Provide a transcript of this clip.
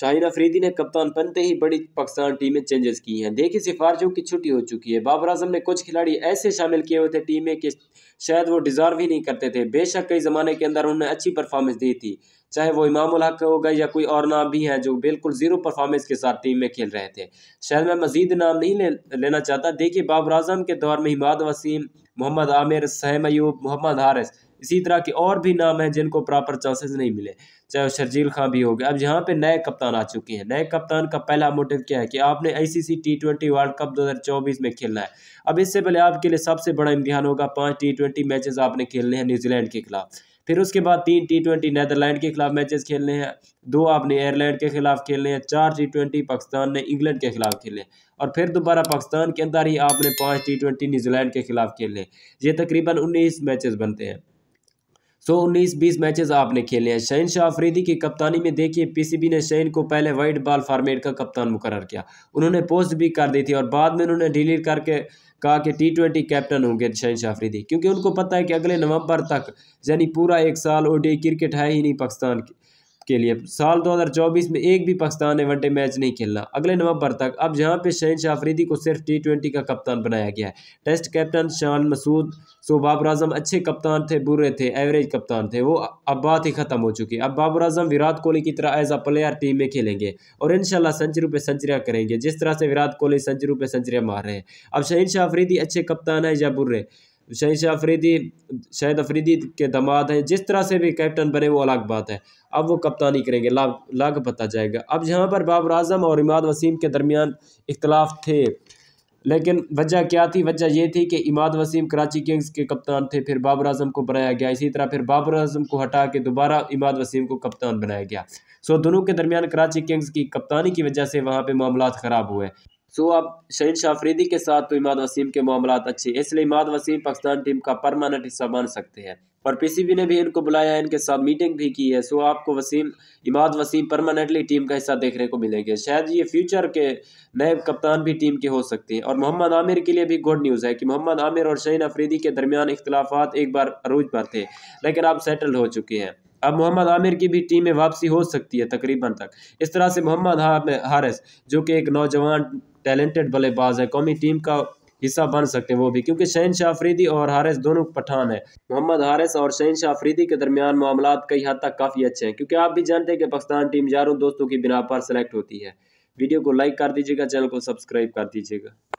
शाहिन अफरीदी ने कप्तान बनते ही बड़ी पाकिस्तान टीम में चेंजेस की हैं देखिए सिफारशों की छुट्टी हो चुकी है बाबर आजम ने कुछ खिलाड़ी ऐसे शामिल किए हुए थे टीम में कि शायद वो डिज़र्व ही नहीं करते थे बेशक कई ज़माने के अंदर उन्होंने अच्छी परफॉर्मेंस दी थी चाहे वो इमाम हक हो गए या कोई और नाम भी हैं जो बिल्कुल ज़ीरो परफॉर्मेंस के साथ टीम में खेल रहे थे शायद मैं मजीद नाम नहीं ले, लेना चाहता देखिए बाबर आजम के दौर में हिमाद वसीम मोहम्मद आमिर सहमयूब मोहम्मद हारिस इसी तरह के और भी नाम हैं जिनको प्रॉपर चांसेस नहीं मिले चाहे शर्जील खां भी हो गए अब यहाँ पे नए कप्तान आ चुके हैं नए कप्तान का पहला मोटिव क्या है कि आपने ICC T twenty World Cup 2024 में खेलना है अब इससे पहले आपके लिए सबसे बड़ा इम्तिहान होगा पाँच टी ट्वेंटी मैचेज आपने खेलने हैं न्यूजीलैंड के खिलाफ फिर उसके बाद तीन टी ट्वेंटी नैदरलैंड के खिलाफ मैचेस खेलने हैं दो आपने एयरलैंड के खिलाफ खेलने हैं चार टी ट्वेंटी पाकिस्तान ने इंग्लैंड के खिलाफ खेले और फिर दोबारा पाकिस्तान के अंदर ही आपने पाँच टी ट्वेंटी न्यूजीलैंड के खिलाफ खेले ये तकरीबन उन्नीस मैचेस बनते हैं सौ तो उन्नीस बीस मैचेस आपने खेले हैं शहन शाह अफरीदी की कप्तानी में देखिए पीसीबी ने शहन को पहले वाइट बॉल फार्मेट का कप्तान मुकर किया उन्होंने पोस्ट भी कर दी थी और बाद में उन्होंने डिलीट करके कहा कि टी ट्वेंटी कैप्टन होंगे शहन शाह अफरीदी क्योंकि उनको पता है कि अगले नवंबर तक यानी पूरा एक साल ओ क्रिकेट है ही नहीं पाकिस्तान की के लिए साल 2024 में एक भी पाकिस्तान ने वनडे मैच नहीं खेलना अगले नवंबर तक अब जहां पे शहन शाफरीदी को सिर्फ टी ट्वेंटी का कप्तान बनाया गया है टेस्ट कैप्टन शान मसूद बाबर आजम अच्छे कप्तान थे बुरे थे एवरेज कप्तान थे वो अब बात ही ख़त्म हो चुकी अब बाबर आजम विराट कोहली की तरह एज अ प्लेयर टीम में खेलेंगे और इन सेंचुरी पे सेंचुरियाँ करेंगे जिस तरह से विराट कोहली सेंचुरी पे सेंचुरियाँ मार रहे हैं अब शहीन शाफरीदी अच्छे कप्तान है या बुरे शहीद अफरीदी शाहिद अफरीदी के दमाद हैं जिस तरह से भी कैप्टन बने वो अलग बात है अब वो कप्तानी करेंगे लाग लाग पता जाएगा अब जहाँ पर बाबर आजम और इमाद वसीम के दरमियान इख्तलाफ थे लेकिन वजह क्या थी वजह यह थी कि इमाद वसीम कराची किंग्स के कप्तान थे फिर बाबर आजम को बनाया गया इसी तरह फिर बाबर आजम को हटा के दोबारा इमाद वसीम को कप्तान बनाया गया सो दोनों के दरमियान कराची किंग्स की कप्तानी की वजह से वहाँ पर मामला ख़राब हुए सो अब शहीन अफरीदी के साथ तो इमाद वसीम के मामला अच्छे इसलिए इमाद वसीम पाकिस्तान टीम का परमानेंट हिस्सा बन सकते हैं और पीसीबी ने भी इनको बुलाया है इनके साथ मीटिंग भी की है सो आपको वसीम इमाद वसीम परमानेंटली टीम का हिस्सा देखने को मिलेंगे शायद ये फ्यूचर के नए कप्तान भी टीम के हो सकते हैं और मोहम्मद आमिर के लिए भी गुड न्यूज़ है कि मोहम्मद आमिर और शहीन अफरीदी के दरमियान इख्तलाफा एक बार अरूज पर थे लेकिन अब सेटल हो चुके हैं अब मोहम्मद आमिर की भी टीम में वापसी हो सकती है तकरीबन तक इस तरह से मोहम्मद हारिस जो कि एक नौजवान टैलेंटेड बल्लेबाज है कौमी टीम का हिस्सा बन सकते हैं वो भी क्योंकि शहन अफरीदी और हारिस दोनों पठान है मोहम्मद हारिस और शहन अफरीदी के दरमियान मामला कई हद तक काफ़ी अच्छे हैं क्योंकि आप भी जानते हैं कि पाकिस्तान टीम यारों दोस्तों की बिना पर सेलेक्ट होती है वीडियो को लाइक कर दीजिएगा चैनल को सब्सक्राइब कर दीजिएगा